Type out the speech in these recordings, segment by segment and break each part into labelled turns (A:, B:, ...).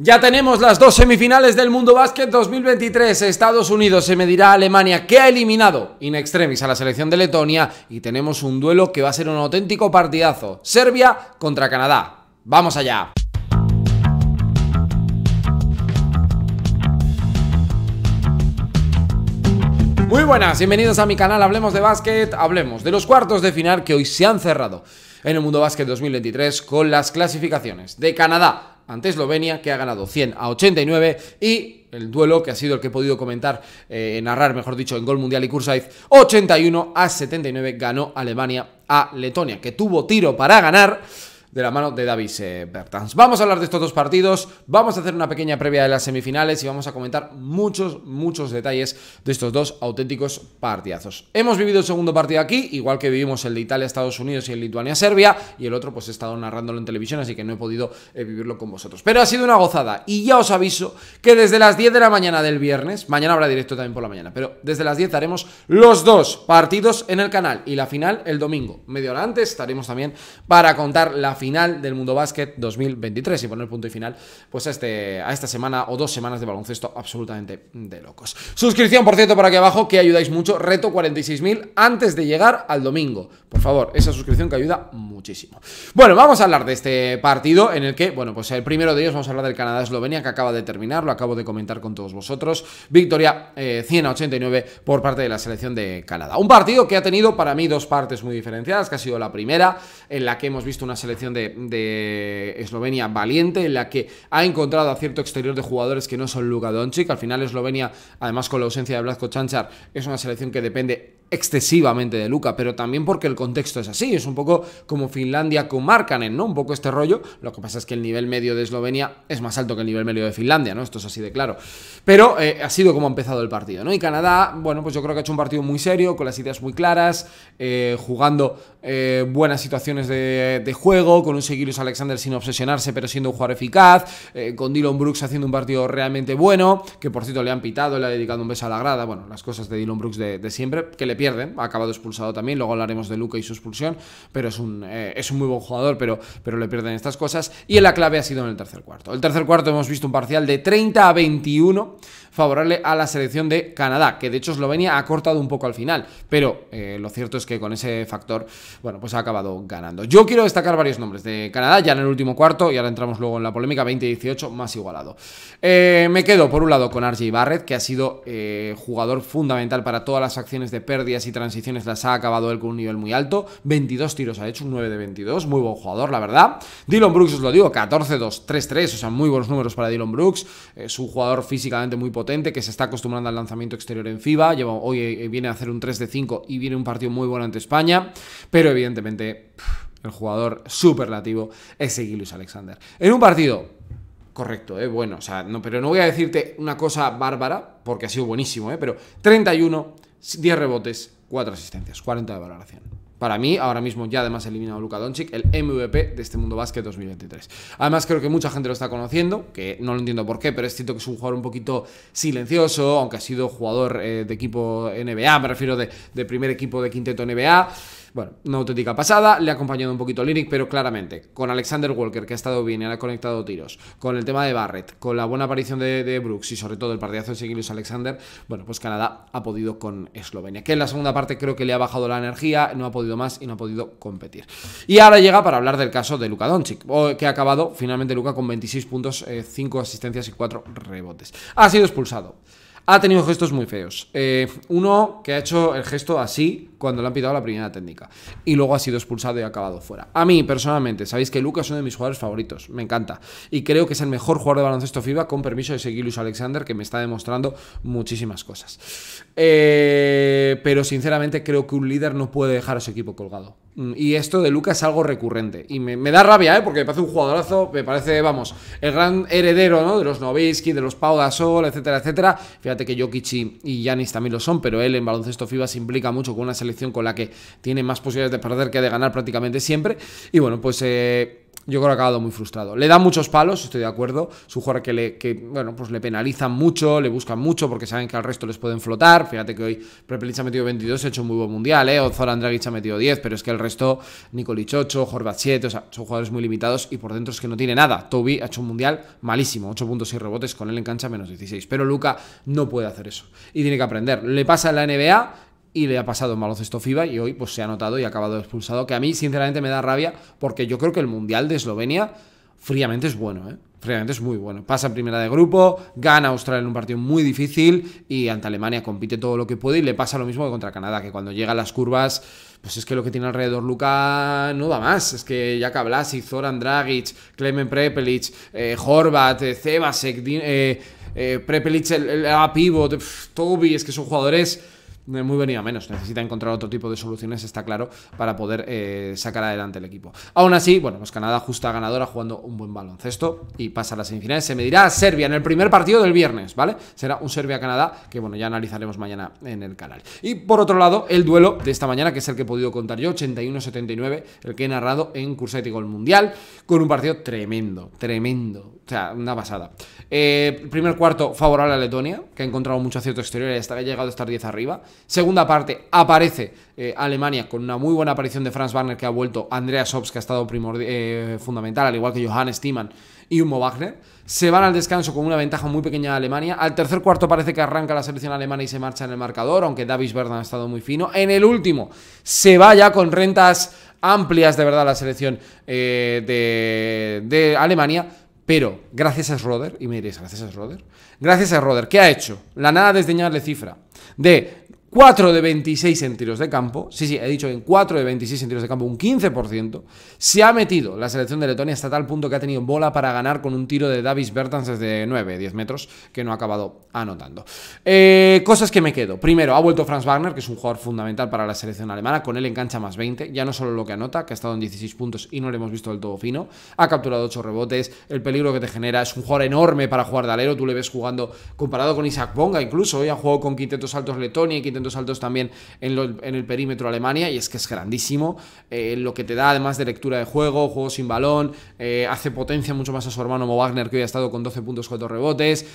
A: Ya tenemos las dos semifinales del Mundo Básquet 2023. Estados Unidos se medirá a Alemania, que ha eliminado in extremis a la selección de Letonia, y tenemos un duelo que va a ser un auténtico partidazo. Serbia contra Canadá. ¡Vamos allá! Muy buenas, bienvenidos a mi canal Hablemos de Básquet. Hablemos de los cuartos de final que hoy se han cerrado en el Mundo Básquet 2023 con las clasificaciones de Canadá ante Eslovenia, que ha ganado 100 a 89 y el duelo, que ha sido el que he podido comentar, eh, narrar, mejor dicho, en Gol Mundial y Kursaiz, 81 a 79 ganó Alemania a Letonia, que tuvo tiro para ganar de la mano de Davis Bertans. Vamos a hablar de estos dos partidos, vamos a hacer una pequeña previa de las semifinales y vamos a comentar muchos, muchos detalles de estos dos auténticos partidazos. Hemos vivido el segundo partido aquí, igual que vivimos el de Italia-Estados Unidos y el Lituania-Serbia, y el otro pues he estado narrándolo en televisión, así que no he podido eh, vivirlo con vosotros. Pero ha sido una gozada, y ya os aviso que desde las 10 de la mañana del viernes, mañana habrá directo también por la mañana, pero desde las 10 haremos los dos partidos en el canal, y la final el domingo. Media hora antes estaremos también para contar la final final del Mundo Básquet 2023 y poner punto y final pues a, este, a esta semana o dos semanas de baloncesto absolutamente de locos. Suscripción, por cierto, por aquí abajo, que ayudáis mucho. Reto 46.000 antes de llegar al domingo. Por favor, esa suscripción que ayuda muchísimo. Bueno, vamos a hablar de este partido en el que, bueno, pues el primero de ellos vamos a hablar del Canadá-Eslovenia que acaba de terminar, lo acabo de comentar con todos vosotros. Victoria eh, 100 a 89 por parte de la selección de Canadá. Un partido que ha tenido para mí dos partes muy diferenciadas, que ha sido la primera, en la que hemos visto una selección de, Eslovenia valiente, en la que ha encontrado a cierto exterior de jugadores que no son Luka Doncic. Al final Eslovenia, además con la ausencia de Blasco Chanchar, es una selección que depende excesivamente de Luca, pero también porque el contexto es así, es un poco como Finlandia con Markkanen, ¿no? Un poco este rollo, lo que pasa es que el nivel medio de Eslovenia es más alto que el nivel medio de Finlandia, ¿no? Esto es así de claro. Pero eh, ha sido como ha empezado el partido, ¿no? Y Canadá, bueno, pues yo creo que ha hecho un partido muy serio, con las ideas muy claras, eh, jugando eh, buenas situaciones de, juego, con un Seguirus Alexander sin obsesionarse, pero siendo un jugador eficaz, con Dylan Brooks haciendo un partido realmente bueno, que por cierto le han pitado, le ha dedicado un beso a la grada, bueno, las cosas de Dylan Brooks de, siempre, que le pierden, ha acabado expulsado también, luego hablaremos de Luca y su expulsión, pero es un, eh, es un muy buen jugador, pero, pero le pierden estas cosas. Y en la clave ha sido en el tercer cuarto. El tercer cuarto hemos visto un parcial de 30 a 21 favorable a la selección de Canadá, que de hecho Eslovenia ha cortado un poco al final, pero eh, lo cierto es que con ese factor, bueno, pues ha acabado ganando. Yo quiero destacar varios nombres de Canadá, ya en el último cuarto, y ahora entramos luego en la polémica, 20-18, más igualado. Eh, me quedo, por un lado, con RJ Barrett, que ha sido jugador fundamental para todas las acciones de pérdida y transiciones las ha acabado él con un nivel muy alto. 22 tiros ha hecho, un 9 de 22. Muy buen jugador, la verdad. Dylan Brooks, os lo digo, 14-2-3-3. O sea, muy buenos números para Dylan Brooks. Es un jugador físicamente muy potente que se está acostumbrando al lanzamiento exterior en FIBA. Lleva, hoy eh, eh, viene a hacer un 3 de 5 y viene un partido muy bueno ante España. Pero evidentemente, el jugador superlativo es Egilus Alexander. En un partido correcto, ¿eh? bueno, sea, no, pero no voy a decirte una cosa bárbara, porque ha sido buenísimo, ¿eh? pero 31 10 rebotes, 4 asistencias, 40 de valoración. Para mí, ahora mismo ya además eliminado Luka Doncic, el MVP de este mundo básquet 2023. Además, creo que mucha gente lo está conociendo, que no lo entiendo por qué, pero es cierto que es un jugador un poquito silencioso, aunque ha sido jugador eh, de equipo NBA, me refiero de, de primer equipo de quinteto NBA. Bueno, una auténtica pasada, le ha acompañado un poquito Lyric, pero claramente, con Alexander Walker, que ha estado bien y ha conectado tiros, con el tema de Barrett, con la buena aparición de, Brooks y sobre todo el partidazo de Seguilus Alexander, bueno, pues Canadá ha podido con Eslovenia, que en la segunda parte creo que le ha bajado la energía, no ha podido más y no ha podido competir. Y ahora llega para hablar del caso de Luka Doncic, que ha acabado finalmente Luca con 26 puntos, 5 eh, asistencias y 4 rebotes. Ha sido expulsado. Ha tenido gestos muy feos. Eh, uno que ha hecho el gesto así, cuando le han pitado la primera técnica. Y luego ha sido expulsado y ha acabado fuera. A mí, personalmente, sabéis que Lucas es uno de mis jugadores favoritos. Me encanta. Y creo que es el mejor jugador de baloncesto FIBA, con permiso de seguir Luis Alexander, que me está demostrando muchísimas cosas. Eh, pero sinceramente, creo que un líder no puede dejar a su equipo colgado. Mm, y esto de Lucas es algo recurrente. Y me, da rabia, ¿eh? Porque me parece un jugadorazo, me parece, vamos, el gran heredero, ¿no? De los Novinsky, de los Pau Gasol, etcétera, etcétera. Fíjate que Jokic y Yanis también lo son, pero él en baloncesto FIBA se implica mucho con una selección con la que tiene más posibilidades de perder que de ganar prácticamente siempre. Y bueno, pues... Eh, yo creo que ha acabado muy frustrado. Le da muchos palos, estoy de acuerdo. Su jugador que le, que, bueno, pues le penalizan mucho, le buscan mucho porque saben que al resto les pueden flotar. Fíjate que hoy Prepelich ha metido 22, ha hecho un muy buen mundial, ¿eh? O Zoran ha metido 10, pero es que el resto, nicolich 8, Horvat 7, o sea, son jugadores muy limitados y por dentro es que no tiene nada. Toby ha hecho un mundial malísimo, 8 puntos y rebotes, con él en cancha menos 16. Pero Luca no puede hacer eso y tiene que aprender. Le pasa en la NBA y le ha pasado en baloncesto FIBA y hoy pues se ha notado y ha acabado expulsado, que a mí sinceramente me da rabia porque yo creo que el Mundial de Eslovenia fríamente es bueno, Fríamente es muy bueno. Pasa en primera de grupo, gana Australia en un partido muy difícil y ante Alemania compite todo lo que puede y le pasa lo mismo que contra Canadá, que cuando llegan las curvas, pues es que lo que tiene alrededor Luca no va más. Es que Jaka Blasi, Zoran Dragic, Klemen Prepelic, Horvat, Cebasek, Prepelic, el, el, pivot, es que son jugadores muy venido a menos. Necesita encontrar otro tipo de soluciones, está claro, para poder eh, sacar adelante el equipo. Aún así, bueno, pues Canadá justa ganadora jugando un buen baloncesto y pasa a las semifinales. Se medirá a Serbia en el primer partido del viernes, ¿vale? Será un Serbia-Canadá que, bueno, ya analizaremos mañana en el canal. Y por otro lado, el duelo de esta mañana, que es el que he podido contar yo, 81-79, el que he narrado en Cursético el Mundial, con un partido tremendo, tremendo o sea, una pasada. Eh, primer cuarto, favorable a Letonia, que ha encontrado mucho acierto exterior y ha llegado a estar 10 arriba. Segunda parte, aparece eh, Alemania con una muy buena aparición de Franz Wagner, que ha vuelto Andreas Sobs, que ha estado eh, fundamental, al igual que Johannes Thiemann y Humo Wagner. Se van al descanso con una ventaja muy pequeña de Alemania. Al tercer cuarto parece que arranca la selección alemana y se marcha en el marcador, aunque Davis Berdan ha estado muy fino. En el último, se va ya con rentas amplias de verdad la selección de Alemania pero gracias a Schroeder, y me diréis, gracias a Schroeder, gracias a Schroeder, ¿qué ha hecho? La nada desdeñable cifra de 4 de 26 en tiros de campo, sí, sí, he dicho en 4 de 26 en tiros de campo, un 15%, se ha metido la selección de Letonia hasta tal punto que ha tenido bola para ganar con un tiro de Davis Bertans desde 9, 10 metros, que no ha acabado anotando. Eh, cosas que me quedo. Primero, ha vuelto Franz Wagner, que es un jugador fundamental para la selección alemana, con él en cancha más 20, ya no solo lo que anota, que ha estado en 16 puntos y no le hemos visto del todo fino, ha capturado 8 rebotes, el peligro que te genera, es un jugador enorme para jugar de alero, tú le ves jugando, comparado con Isaac Bonga incluso, hoy ha jugado con quintetos altos Letonia y quintetos altos también en, el perímetro Alemania y es que es grandísimo. Eh, lo que te da además de lectura de juego, juego sin balón, eh, hace potencia mucho más a su hermano Mo Wagner que hoy ha estado con 12 puntos, 4 rebotes,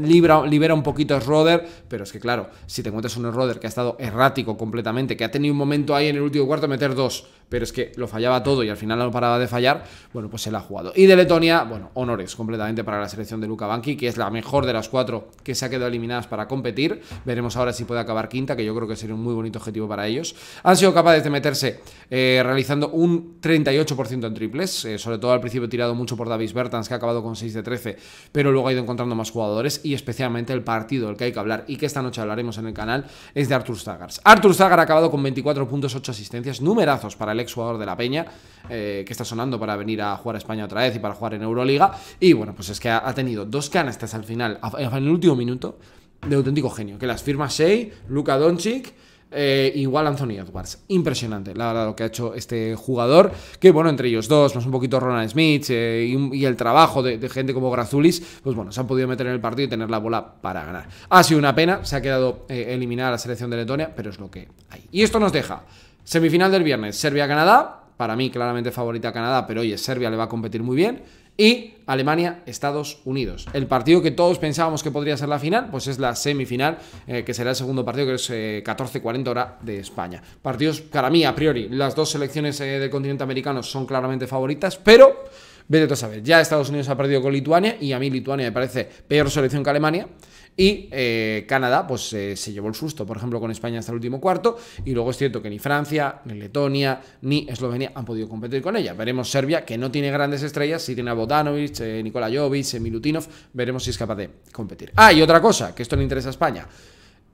A: libera un poquito a Schroeder, pero es que claro, si te encuentras un Schroeder que ha estado errático completamente, que ha tenido un momento ahí en el último cuarto meter dos, pero es que lo fallaba todo y al final no paraba de fallar, bueno, pues se la ha jugado. Y de Letonia, bueno, honores completamente para la selección de Luca Banki, que es la mejor de las cuatro que se ha quedado eliminadas para competir. Veremos ahora si puede acabar quinta, que yo creo que sería un muy bonito objetivo para ellos. Han sido capaces de meterse eh, realizando un 38% en triples, eh, sobre todo al principio tirado mucho por Davis Bertans, que ha acabado con 6 de 13, pero luego ha ido encontrando más jugadores y especialmente el partido del que hay que hablar y que esta noche hablaremos en el canal es de Arthur Zagars. Arthur Zagars ha acabado con 24.8 asistencias, numerazos para el ex de la Peña, eh, que está sonando para venir a jugar a España otra vez y para jugar en Euroliga. Y bueno, pues es que ha, tenido dos canastas al final, en el último minuto, de auténtico genio, que las firma Shea, Luka Doncic. Eh, igual Anthony Edwards. Impresionante, la verdad, lo que ha hecho este jugador. Que bueno, entre ellos dos, más un poquito Ronald Smith eh, y, el trabajo de, gente como Grazulis, pues bueno, se han podido meter en el partido y tener la bola para ganar. Ha sido una pena, se ha quedado eh, eliminada la selección de Letonia, pero es lo que hay. Y esto nos deja Semifinal del viernes, Serbia-Canadá. Para mí, claramente favorita Canadá, pero oye, Serbia le va a competir muy bien. Y Alemania-Estados Unidos. El partido que todos pensábamos que podría ser la final, pues es la semifinal, eh, que será el segundo partido, que es 14-40 eh, hora de España. Partidos, para mí, a priori, las dos selecciones eh, del continente americano son claramente favoritas, pero vete a saber. Ya Estados Unidos ha perdido con Lituania y a mí Lituania me parece peor selección que Alemania. Y eh, Canadá, pues eh, se llevó el susto, por ejemplo, con España hasta el último cuarto. Y luego es cierto que ni Francia, ni Letonia, ni Eslovenia han podido competir con ella. Veremos Serbia, que no tiene grandes estrellas, si tiene a Botanovic, eh, Nikola Jovic, Milutinov. Veremos si es capaz de competir. Ah, y otra cosa, que esto le interesa a España.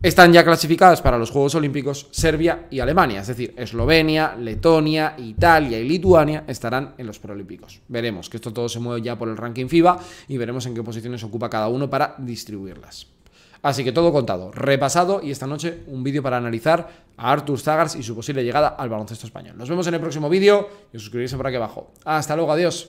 A: Están ya clasificadas para los Juegos Olímpicos Serbia y Alemania, es decir, Eslovenia, Letonia, Italia y Lituania estarán en los preolímpicos. Veremos que esto todo se mueve ya por el ranking FIBA y veremos en qué posiciones ocupa cada uno para distribuirlas. Así que todo contado, repasado y esta noche un vídeo para analizar a Artur Zagars y su posible llegada al baloncesto español. Nos vemos en el próximo vídeo y suscribirse por aquí abajo. Hasta luego, adiós.